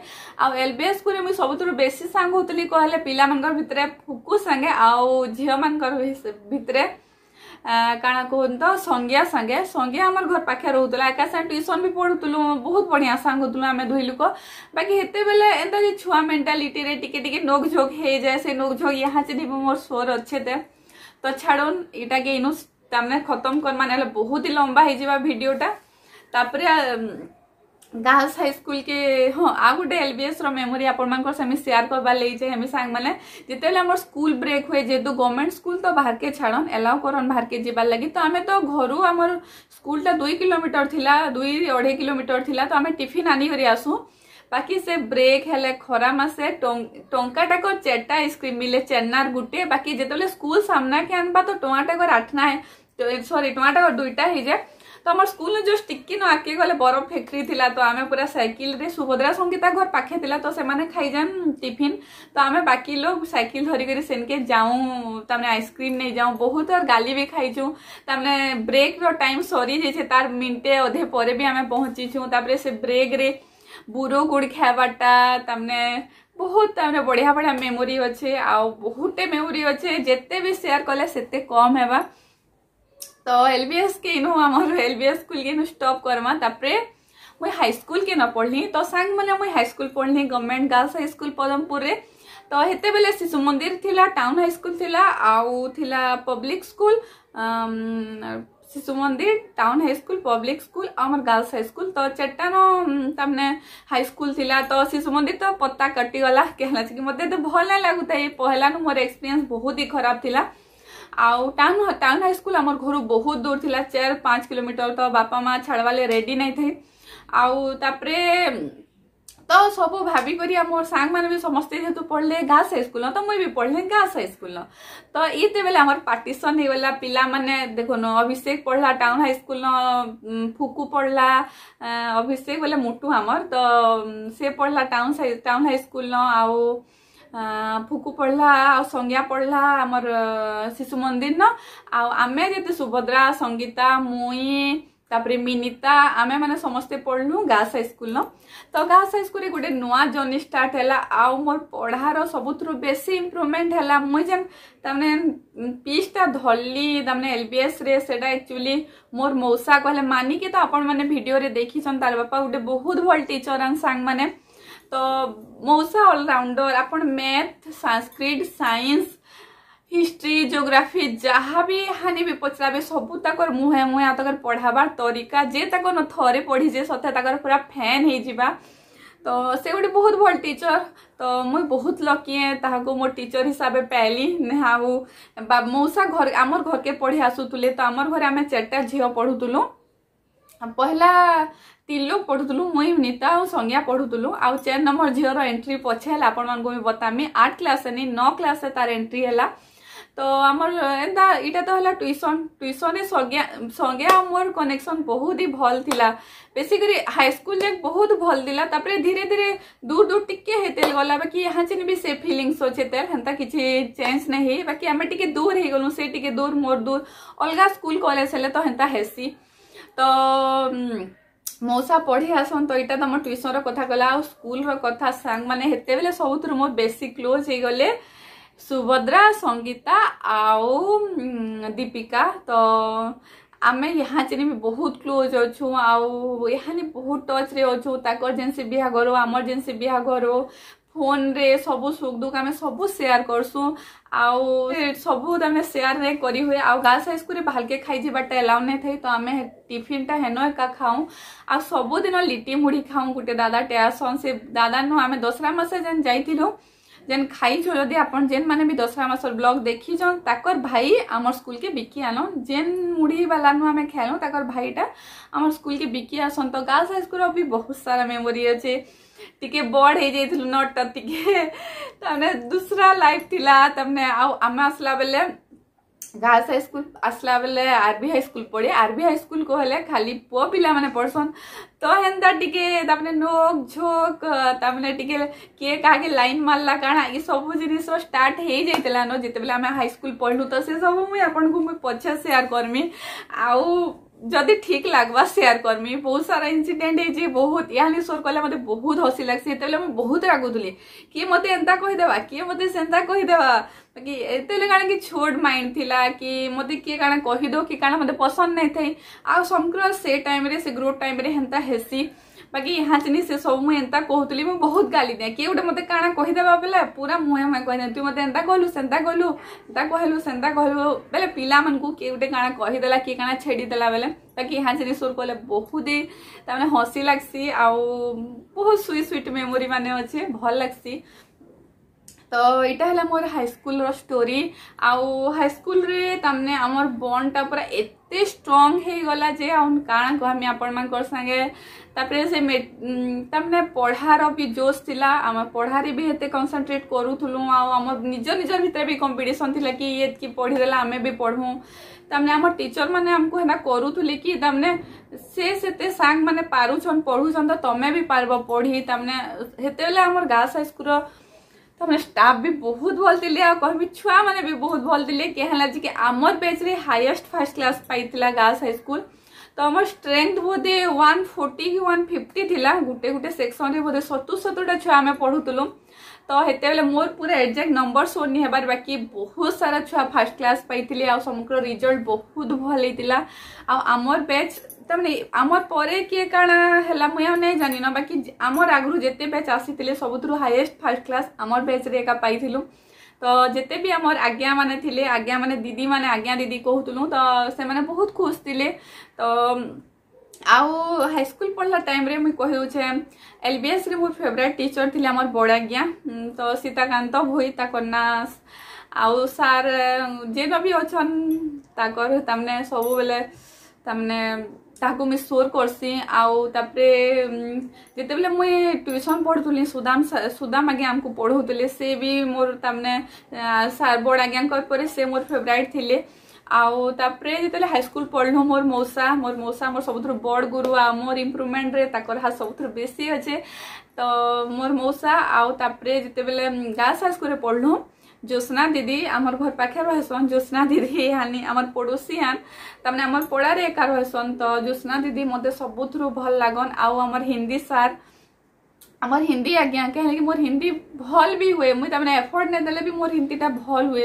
[SPEAKER 1] ଆଉ ଏଲ୍ ବି ଏସ୍ ସ୍କୁଲ୍ରେ ମୁଇଁ ସବୁଥିରୁ ବେଶୀ ସାଙ୍ଗ ହଉଥିଲି କହିଲେ ପିଲାମାନଙ୍କର ଭିତରେ ଫୁକୁ ସାଙ୍ଗେ ଆଉ ଝିଅମାନଙ୍କର ଭିତରେ କାଣା କହୁନ୍ ତ ସଙ୍ଗିଆ ସାଙ୍ଗେ ସଙ୍ଗିଆ ଆମର ଘର ପାଖେ ରହୁଥିଲା ଏକା ସାଙ୍ଗେ ଟ୍ୟୁସନ୍ ବି ପଢ଼ୁଥିଲୁ ବହୁତ ବଢ଼ିଆ ସାଙ୍ଗ ହଉଥିଲୁ ଆମେ ଦୁଇ ଲୋକ ବାକି ହେତେବେଳେ ଏନ୍ତା ଯେ ଛୁଆ ମେଣ୍ଟାଲିଟିରେ ଟିକେ ଟିକେ ନୋକଝୋକ୍ ହେଇଯାଏ ସେ ନୋକଝୋକ୍ ଇହାଚେ ଥିବ ମୋର ସ୍ୱର ଅଛେ ତେ ତ ଛାଡ଼ୁନ୍ ଇଟାକେ ଇନୁ ତାମାନେ ଖତମ କରମାନେ ହେଲେ ବହୁତ ହି ଲମ୍ବା ହେଇଯିବା ଭିଡ଼ିଓଟା ତାପରେ ଗାର୍ଲସ ହାଇସ୍କୁଲ କି ହଁ ଆଉ ଗୋଟେ ଏଲ୍ବିଏସ୍ର ମେମୋରି ଆପଣମାନଙ୍କ ସେମି ସେୟାର କରବାର ଲାଗିଛେ ହେମି ସାଙ୍ଗମାନେ ଯେତେବେଳେ ଆମର ସ୍କୁଲ ବ୍ରେକ୍ ହୁଏ ଯେହେତୁ ଗଭର୍ଣ୍ଣମେଣ୍ଟ ସ୍କୁଲ ତ ବାହାରକେ ଛାଡ଼ନ୍ ଏଲାଓ କରନ୍ ବାହାରକେ ଯିବାର ଲାଗି ତ ଆମେ ତ ଘରୁ ଆମର ସ୍କୁଲଟା ଦୁଇ କିଲୋମିଟର ଥିଲା ଦୁଇ ଅଢ଼େଇ କିଲୋମିଟର ଥିଲା ତ ଆମେ ଟିଫିନ୍ ଆନିକରି ଆସୁ ବାକି ସେ ବ୍ରେକ୍ ହେଲେ ଖରା ମାସେ ଟଙ୍କାଟାକ ଚାରିଟା ଆଇସ୍କ୍ରିମ୍ ମିଳେ ଚେନ୍ନାର ଗୁଟେ ବାକି ଯେତେବେଳେ ସ୍କୁଲ ସାମ୍ନାକେ ଆନବା ତ ଟଙ୍କାଟାକର ଆଠନା ସରି ଟଙ୍କାଟାକ ଦୁଇଟା ହେଇଯାଏ তো আমার স্কুল যে স্টিকিন আগে গলে বরফ ফ্যাক্টরি লা তো আমি পুরা সাইকেল রে সুভদ্রা সঙ্গীতা ঘর পাখে লা তো সে খাইজান টিফিন তো আমি বাকি লোক সাইকেল ধরিক সেনকে যাও তার আইসক্রিম নিয়ে যাও বহুত গালি বি খাইছু তার ব্রেক র টাইম সরি যাইছে তার মিনিটে অধে পরে বি আমি পৌঁছিছু তাপরে সে ব্রেক রে বুড়ো গুড় খাইবাটা তার ବହୁତ ତାପରେ ବଢ଼ିଆ ବଢ଼ିଆ ମେମୋରି ଅଛି ଆଉ ବହୁତଟେ ମେମୋରି ଅଛି ଯେତେ ବି ସେୟାର କଲେ ସେତେ କମ୍ ହେବା तो एल बी एस के इनु आम एल बी एस स्कूल के इनु स्टप करमा तापरे मुई हाईस्कल के न पढ़ली तो सांग मैंने मुई हाईस्कल पढ़ी गवर्नमेंट गर्ल्स हाईस्कल पदमपुर तो हेते बेले शिशु मंदिर थिला टाउन हाईस्कल थिला आउ थिला public school Shishu Mandir town high school public school आमर गर्ल्स हाईस्कल तो चारटान तमने हाईस्कल थिला तो शिशु मंदिर तो पत्ता कटिगला कहला कि मत तो भल ना लगुता है पहला नु मोर एक्सपीरियंस बहुत ही खराब थिला ଆଉ ଟାଉନ୍ ଟାଉନ୍ ହାଇସ୍କୁଲ ଆମର ଘରୁ ବହୁତ ଦୂର ଥିଲା ଚାରି ପାଞ୍ଚ କିଲୋମିଟର ତ ବାପା ମା ଛାଡ଼ବାଲେ ରେଡ଼ି ନାଇଁଥାଏ ଆଉ ତାପରେ ତ ସବୁ ଭାବିକରି ମୋର ସାଙ୍ଗମାନେ ବି ସମସ୍ତେ ଯେହେତୁ ପଢ଼ିଲେ ଗାର୍ଲସ ହାଇସ୍କୁଲ ତ ମୁଇଁ ବି ପଢ଼ିଲେ ଗାର୍ଲସ ହାଇସ୍କୁଲ ତ ଇତେ ବେଲେ ଆମର ପାର୍ଟିସନ୍ ହେଇଗଲା ପିଲାମାନେ ଦେଖୁନ ଅଭିଷେକ ପଢ଼ିଲା ଟାଉନ୍ ହାଇସ୍କୁଲ ଫୁକୁ ପଢ଼ିଲା ଅଭିଷେକ ବେଲେ ମୋଟୁ ଆମର ତ ସେ ପଢ଼ିଲା ଟାଉନ୍ ଟାଉନ୍ ହାଇସ୍କୁଲ ଆଉ ଫୁକୁ ପଢ଼ିଲା ଆଉ ସଂଜ୍ଞା ପଢ଼ିଲା ଆମର ଶିଶୁ ମନ୍ଦିରନ ଆଉ ଆମେ ଯେତେ ସୁଭଦ୍ରା ସଙ୍ଗୀତା ମୁଇଁ ତାପରେ ମିନିତା ଆମେମାନେ ସମସ୍ତେ ପଢ଼ିଲୁ ଗାର୍ଲସ ହାଇସ୍କୁଲନ ତ ଗାର୍ଲସ ହାଇସ୍କୁଲରେ ଗୋଟେ ନୂଆ ଜର୍ଣ୍ଣି ଷ୍ଟାର୍ଟ ହେଲା ଆଉ ମୋର ପଢ଼ାର ସବୁଥିରୁ ବେଶୀ ଇମ୍ପ୍ରୁଭମେଣ୍ଟ ହେଲା ମୁଇଁ ଯେନ୍ ତାମାନେ ପିଚ୍ଟା ଧରଲି ତାମାନେ ଏଲ୍ବିଏସ୍ରେ ସେଟା ଆକ୍ଚୁଆଲି ମୋର ମଉସା କହିଲେ ମାନିକି ତ ଆପଣମାନେ ଭିଡ଼ିଓରେ ଦେଖିଛନ୍ ତାର ବାପା ଗୋଟେ ବହୁତ ଭଲ ଟିଚର ଆଣ୍ଡ ସାଙ୍ଗମାନେ ତ ମଉସା ଅଲରାଉଣ୍ଡର ଆପଣ math Sanskrit science history geography ଯାହା ବି ହାନି ବି ପଚରାବେ ସବୁ ତାଙ୍କର ମୁହେଁ ମୁହେଁ ତାଙ୍କର ପଢ଼ାବାର ତରିକା ଯେ ତାଙ୍କର ନ ଥରେ ପଢ଼ିଛେ ସତେ ତାଙ୍କର ପୁରା ଫ୍ୟାନ୍ ହେଇଯିବା ତ ସେ ଗୋଟେ ବହୁତ ଭଲ ଟିଚର ତ ମୁଇଁ ବହୁତ ଲକି ଏ ତାହାକୁ ମୋ ଟିଚର ହିସାବରେ ପାଇଲି ଆଉ ମଉସା ଘର ଆମର ଘରକେ ପଢ଼ି ଆସୁଥିଲେ ତ ଆମର ଘରେ ଆମେ ଚାରିଟା ଝିଅ ପଢ଼ୁଥିଲୁ ପହିଲା तीन तिलो पढ़ु मुई नीता और संज्ञा पढ़ुलु आउ चेन नंबर झील एंट्री पछे आपण मैं बतामी आठ क्लास नहीं नौ क्लास तार एंट्री है तो आमर एटा तो है ट्यूसन ट्यूसन संज्ञा संज्ञा मोर कनेक्शन बहुत ही भल था बेसिक हाईस्कल जाए बहुत भल था तापर धीरे धीरे दूर दूर टिके हेते गला बाकी यहाँ चेन भी से फिलिंगस अच्छे तेल हेन्ता किसी चेन्ज नहीं बाकी आम टे दूर हो गलु से टे दूर मोर दूर अलग स्कूल कलेज हेले तो हेन्ता हेसी तो মৌসা পড়ি আসন তো এটা তোমার টুইসন কথা গলা আর স্কুলর কথা সাং মানে সেতবে সবুথর মো বেশি ক্লোজ হয়ে গলে সুভদ্রা সঙ্গীতা আও দীপিকা তো ଆମେ ଏହାଚିନି ବି ବହୁତ କ୍ଲୋଜ୍ ଅଛୁ ଆଉ ଏହାନି ବହୁତ ଟଚ୍ରେ ଅଛୁ ତାଙ୍କର ଯେନ୍ସି ବିହାଘର ଆମର ଯେନ୍ସି ବିହାଘର ফোনরে সবু সুখ দুঃখ আমি সবু সেয়ার করসু আউ সবু তারমানে সেয়ার রে করি হুয়ে আউ গার্লস হাই স্কুলে ভালকে খাই যাবারটা এলাও নাই থাই তো আমি টিফিনটা হেন একা খাও আউ সবুদিন লিটি মুড়ি খাও গোটে দাদাটে আসন সে দাদা নু আমি দোসরা মাসে যেন যাইতিলু जेन खाई जदि आपन जेन माने भी दशहरा मस ब्लग देखी जन भाई आम स्कूल के बिकी आन जेन मुड़ी बाला नु आम खेलो ताकर भाईटा आमर स्कूल के बिकी आसन तो गार्लस हाई भी बहुत सारा मेमोरी अच्छे টিকে বড় হয়ে যাইছিল নটটা টিকে তার মানে দুসরা লাইফ থিলা ଗାର୍ଲସ ହାଇସ୍କୁଲ ଆସିଲା ବେଲେ ଆର୍ବି ହାଇସ୍କୁଲ ପଢ଼େ ଆର୍ବି ହାଇସ୍କୁଲ କହିଲେ ଖାଲି ପୁଅ ପିଲାମାନେ ପଢ଼ସନ୍ ତ ହେନ୍ତା ଟିକେ ତାମାନେ ନୋକ୍ ଝୋକ୍ ତାମାନେ ଟିକେ କିଏ କାହାକେ ଲାଇନ୍ ମାରିଲା କାଣା ଏ ସବୁ ଜିନିଷ ଷ୍ଟାର୍ଟ ହେଇଯାଇଥିଲା ନ ଯେତେବେଳେ ଆମେ ହାଇସ୍କୁଲ ପଢ଼ିଲୁ ତ ସେସବୁ ମୁଇଁ ଆପଣଙ୍କୁ ମୁଇଁ ପଛେ ସେୟାର କରମି ଆଉ जदि ठीक लगवा सेयार करमी बहुत सारा इनसीडेन्ट हो बहुत या सोर कले मतलब बहुत हसी लगे से बहुत रागुली किए मत एंता कहीदेवा किए मत से कहीदेवा कि ये छोट माइंड थी कि मत किए कण कहीदे कि कण पसंद नहीं थे आ समक्र से टाइम से ग्रोथ टाइम हेसी ବାକି ଇହାଚିନି ସେ ସବୁ ମୁଁ ଏନ୍ତା କହୁଥିଲି ମୁଁ ବହୁତ ଗାଲି ଦିଏ କିଏ ଗୋଟେ ମୋତେ କାଣା କହିଦେବା ବେଲେ ପୁରା ମୁହେଁ ମୁହେଁ କହିଦିଏ ତୁ ମୋତେ ଏନ୍ତା କହିଲୁ ସେନ୍ତା କହିଲୁ ଏନ୍ତା କହିଲୁ ସେନ୍ତା କହିଲୁ ବେଲେ ପିଲାମାନଙ୍କୁ କିଏ ଗୋଟେ କାଣା କହିଦେଲା କିଏ କାଣା ଛେଡ଼ିଦେଲା ବେଲେ ବାକି ଇହାଚିନି ସୁର କଲେ ବହୁତ ତାମାନେ ହସି ଲାଗ୍ସି ଆଉ ବହୁତ ସୁଇଟ୍ ସୁଇଟ୍ ମେମୋରି ମାନେ ଅଛେ ଭଲ ଲାଗ୍ସି ତ ଏଇଟା ହେଲା ମୋର ହାଇସ୍କୁଲର ଷ୍ଟୋରି ଆଉ ହାଇସ୍କୁଲରେ ତାମାନେ ଆମର ବଣ୍ଡଟା ପୁରା ଏତେ ଏତେ ଷ୍ଟ୍ରଙ୍ଗ ହେଇଗଲା ଯେ ଆଉ କାଣା କହମି ଆପଣମାନଙ୍କର ସାଙ୍ଗେ ତାପରେ ସେ ତାମାନେ ପଢ଼ାର ବି ଜୋସ୍ ଥିଲା ଆମେ ପଢ଼ାରେ ବି ଏତେ କନସନ୍ଟ୍ରେଟ୍ କରୁଥିଲୁ ଆଉ ଆମ ନିଜ ନିଜ ଭିତରେ ବି କମ୍ପିଟିସନ୍ ଥିଲା କି ଇଏ କି ପଢ଼ିଦେଲା ଆମେ ବି ପଢ଼ୁ ତାମାନେ ଆମ ଟିଚର୍ ମାନେ ଆମକୁ ହେନ୍ତା କରୁଥିଲେ କି ତାମାନେ ସେ ସେତେ ସାଙ୍ଗମାନେ ପାରୁଛନ୍ ପଢ଼ୁଛନ୍ ତ ତମେ ବି ପାରବ ପଢ଼ି ତାମାନେ ସେତେବେଳେ ଆମର ଗାର୍ଲସ୍ ହାଇସ୍କୁଲର ତମେ ଷ୍ଟାଫ୍ ବି ବହୁତ ଭଲ ଥିଲେ ଆଉ କହିବି ଛୁଆମାନେ ବି ବହୁତ ଭଲ ଥିଲେ କେ ହେଲା ଯେ କି ଆମର ବ୍ୟାଚ୍ରେ ହାଇଏଷ୍ଟ ଫାର୍ଷ୍ଟ କ୍ଲାସ୍ ପାଇଥିଲା ଗାର୍ଲସ୍ ହାଇସ୍କୁଲ ତ ଆମର ଷ୍ଟ୍ରେଙ୍ଗଥ ବୋଧେ ୱାନ୍ ଫୋର୍ଟି କି ୱାନ୍ ଫିଫ୍ଟି ଥିଲା ଗୋଟେ ଗୋଟେ ସେକ୍ସନରେ ବୋଧେ ସତୁରି ସତୁରିଟା ଛୁଆ ଆମେ ପଢ଼ୁଥିଲୁ ତ ସେତେବେଳେ ମୋର ପୁରା ଏକ୍ଜାକ୍ଟ ନମ୍ବର ସୋନି ହେବାର ବାକି ବହୁତ ସାରା ଛୁଆ ଫାର୍ଷ୍ଟ କ୍ଲାସ୍ ପାଇଥିଲେ ଆଉ ସମଗ୍ର ରିଜଲ୍ଟ ବହୁତ ଭଲ ହେଇଥିଲା ଆଉ ଆମର ବ୍ୟାଚ୍ ତାମାନେ ଆମର ପରେ କିଏ କାଣା ହେଲା ମୁଇଁ ଆଉ ନାଇଁ ଜାଣିନ ବାକି ଆମର ଆଗରୁ ଯେତେ ବ୍ୟାଚ୍ ଆସିଥିଲେ ସବୁଥିରୁ ହାଇଏଷ୍ଟ ଫାର୍ଷ୍ଟ କ୍ଲାସ୍ ଆମର ବ୍ୟାଚ୍ରେ ଏକା ପାଇଥିଲୁ ତ ଯେତେ ବି ଆମର ଆଜ୍ଞା ମାନେ ଥିଲେ ଆଜ୍ଞା ମାନେ ଦିଦି ମାନେ ଆଜ୍ଞା ଦିଦି କହୁଥିଲୁ ତ ସେମାନେ ବହୁତ ଖୁସି ଥିଲେ ତ ଆଉ ହାଇସ୍କୁଲ ପଢ଼ିଲା ଟାଇମ୍ରେ ମୁଇଁ କହୁଛେ ଏଲ୍ ବି ଏସ୍ରେ ମୋର ଫେଭରେଟ୍ ଟିଚର୍ ଥିଲେ ଆମର ବଡ଼ ଆଜ୍ଞା ତ ସୀତାକାନ୍ତ ଭୋଇ ତାଙ୍କର ନାଁ ଆଉ ସାର୍ ଯେନ ବି ଅଛନ୍ ତାଙ୍କର ତାମାନେ ସବୁବେଳେ ତାମାନେ ତାହାକୁ ମୁଇଁ ସୋର୍ କର୍ସି ଆଉ ତାପରେ ଯେତେବେଳେ ମୁଇଁ ଟ୍ୟୁସନ୍ ପଢ଼ୁଥିଲି ସୁଦାମ ସୁଦାମ ଆଜ୍ଞା ଆମକୁ ପଢ଼ଉଥିଲେ ସେ ବି ମୋର ତାମାନେ ସାର୍ ବଡ଼ ଆଜ୍ଞାଙ୍କର ପରେ ସେ ମୋର ଫେଭରାଇଟ୍ ଥିଲେ ଆଉ ତାପରେ ଯେତେବେଳେ ହାଇସ୍କୁଲ ପଢ଼ଲୁ ମୋର ମଉସା ମୋର ମଉସା ମୋର ସବୁଥିରୁ ବଡ଼ ଗୁରୁ ଆଉ ମୋର ଇମ୍ପ୍ରୁଭମେଣ୍ଟରେ ତାଙ୍କର ହାତ ସବୁଥିରୁ ବେଶୀ ଅଛେ ତ ମୋର ମଉସା ଆଉ ତାପରେ ଯେତେବେଳେ ଗାର୍ଲସ ହାଇସ୍କୁଲରେ ପଢ଼ଲୁ জ্যোৎস্না দিদি আমার ঘর পাখে রহসন জ্যোৎস্না দিদি হানি আমার পড়োশিয়ান তামানে আমার পড়ারে একা রহসন তো জ্যোৎস্না দিদি মতো সবুথরু ভাল লাগন আউ আমার হিন্দি সার আমার হিন্দি আজ্ঞা କାହିଁକି ମୋର ହିନ୍ଦି ଭଲ୍ ବି ହୁଏ ମୁଇଁ ତାମାନେ ଏଫର୍ଟ ନାଇଁ ଦେଲେ ବି ମୋର ହିନ୍ଦୀଟା ଭଲ୍ ହୁଏ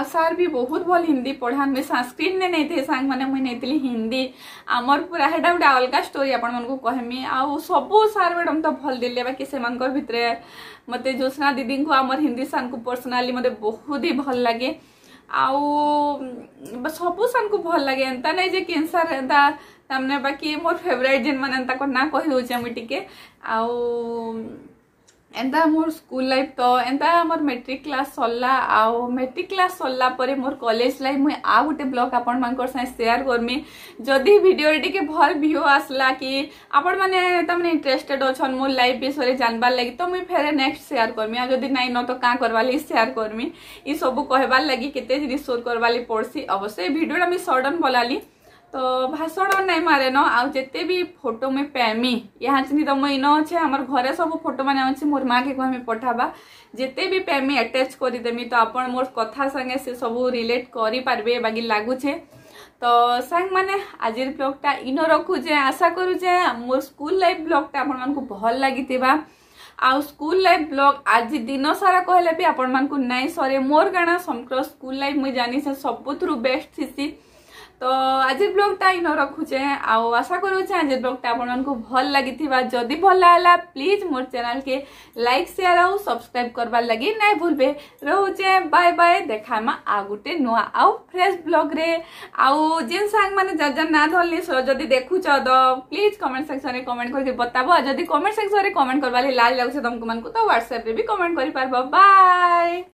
[SPEAKER 1] ଆଉ ସାର୍ ବି ବହୁତ ଭଲ୍ ହିନ୍ଦୀ ପଢ଼ାନ୍ ମୁଇଁ ସାଂସ୍କ୍ରିଟ୍ନେ ନେଇଥିଲି ସାଙ୍ଗମାନେ ମୁଇଁ ନେଇଥିଲି ହିନ୍ଦୀ ଆମର ପୁରା ହେଟା ଗୋଟେ ଅଲଗା ଷ୍ଟୋରି ଆପଣମାନଙ୍କୁ କହିମି ଆଉ ସବୁ ସାର୍ ମ୍ୟାଡ଼ାମ୍ ତ ଭଲ୍ ଦେଲେ ବାକି ସେମାନଙ୍କର ଭିତରେ ମୋତେ ଜ୍ୟୋତ୍ସ୍ନା ଦିଦିଙ୍କୁ ଆମର ହିନ୍ଦୀ ସାର୍ଙ୍କୁ ପର୍ସନାଲି ମୋତେ ବହୁତ ହି ଭଲ୍ ଲାଗେ ଆଉ ସବୁ ସାର୍ଙ୍କୁ ଭଲ୍ ଲାଗେ ଏନ୍ତା ନାଇଁ ଯେ କେନ୍ ସାର୍ ଏନ୍ତା ତାମାନେ ବାକି ମୋର ଫେଭରାଇଟ୍ ଯେନ୍ମାନେ ଏନ୍ତା କରି ନାଁ କହିଦେଉଛେ ମୁଇଁ ଟିକେ ଆଉ ଏନ୍ତା ମୋର ସ୍କୁଲ ଲାଇଫ୍ ତ ଏନ୍ତା ମୋର ମେଟ୍ରିକ୍ କ୍ଲାସ୍ ସରିଲା ଆଉ ମେଟ୍ରିକ୍ କ୍ଲାସ୍ ସରିଲା ପରେ ମୋର କଲେଜ ଲାଇଫ୍ ମୁଇଁ ଆଉ ଗୋଟେ ବ୍ଲଗ୍ ଆପଣମାନଙ୍କର ସାଙ୍ଗେ ସେୟାର କରମି ଯଦି ଭିଡ଼ିଓରେ ଟିକେ ଭଲ ଭିୟୁ ଆସିଲା କି ଆପଣମାନେ ତାମାନେ ଇଣ୍ଟରେଷ୍ଟେଡ୍ ଅଛନ୍ ମୋର ଲାଇଫ୍ ବିଷୟରେ ଜାଣିବାର ଲାଗି ତ ମୁଇଁ ଫେରେ ନେକ୍ସଟ ସେୟାର କରମି ଆଉ ଯଦି ନାଇଁ ନ ତ କାଁ କରବାର୍ ଲାଗି ସେୟାର କରମି ଇସବୁ କହିବାର ଲାଗି କେତେ ଜିନିଷ ସୋର୍ କରବାର୍ ଲାଗି ପଡ଼୍ସି ଅବଶ୍ୟ ଏ ଭିଡ଼ିଓଟା ମୁଇଁ ସଡନ୍ ବଲାଲି तो भाषण नाई मारे न आउ भी फोटो में पेमी यहाँ तुम इन अच्छे आम घर सब फोटो मान अच्छे मोर माँ के कहमी पठावा जिते भी पेमी आटाच करदेमी तो आप मोर कथा संगे से सब रिलेट करें बाकी लगुचे तो सांग मैंने आज ब्लगटा इन रखुचे आशा करुचे मोर स्कूल लाइफ ब्लगटा आपण मूँ भल लगी आउ स्कूल लाइफ ब्लग आज दिन सारा कहले भी आपण मूँ नाई सरे मोर गाणा समग्र स्कूल लाइफ मुझे जानी से सबुथ्रु बेस्ट थीसी तो आज ब्लगटा इन रखुचे आशा कर आज ब्लगटा आपको भल लगी जदि भल लगला प्लीज मोर चैनल के लाइक सेयार आ सब्सक्राइब करवा लगी ना भूलबे रोचे बाय बाय देखा आ गोटे नुआ आउ फ्रेश ब्लग्रे आन सांग मैंने जार जार ना धरली सो जदि देखुच तो प्लीज कमेंट सेक्शन में कमेंट करके बताब जदि कमेंट सेक्शन में कमेंट करवा लाज लगे तुमको तो ह्वाट्सअप्रे भी कमेंट कर पार बाय